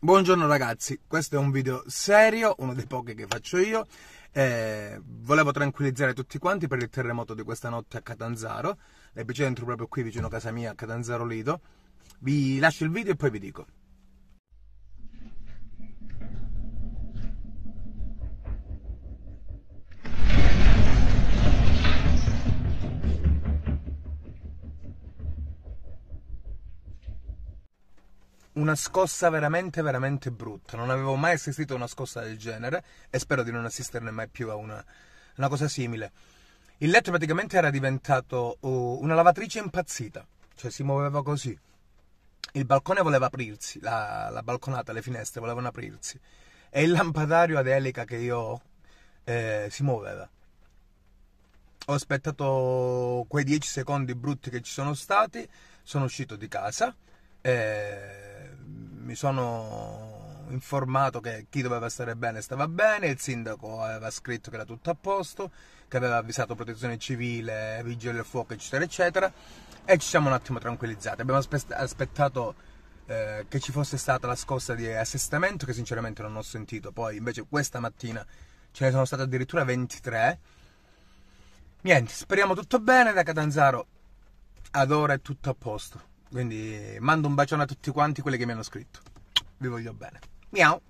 Buongiorno ragazzi, questo è un video serio, uno dei pochi che faccio io. Eh, volevo tranquillizzare tutti quanti per il terremoto di questa notte a Catanzaro, l'epicentro proprio qui vicino a casa mia, a Catanzaro Lido. Vi lascio il video e poi vi dico. una scossa veramente, veramente brutta. Non avevo mai assistito a una scossa del genere e spero di non assisterne mai più a una, una cosa simile. Il letto praticamente era diventato uh, una lavatrice impazzita, cioè si muoveva così. Il balcone voleva aprirsi, la, la balconata, le finestre volevano aprirsi e il lampadario ad elica che io ho eh, si muoveva. Ho aspettato quei 10 secondi brutti che ci sono stati, sono uscito di casa. Eh, mi sono informato che chi doveva stare bene stava bene, il sindaco aveva scritto che era tutto a posto, che aveva avvisato protezione civile, vigili del fuoco, eccetera, eccetera, e ci siamo un attimo tranquillizzati. Abbiamo aspettato eh, che ci fosse stata la scossa di assestamento, che sinceramente non ho sentito, poi invece questa mattina ce ne sono state addirittura 23. Niente, speriamo tutto bene, da Catanzaro ad ora è tutto a posto. Quindi mando un bacione a tutti quanti quelli che mi hanno scritto. Vi voglio bene. Miau!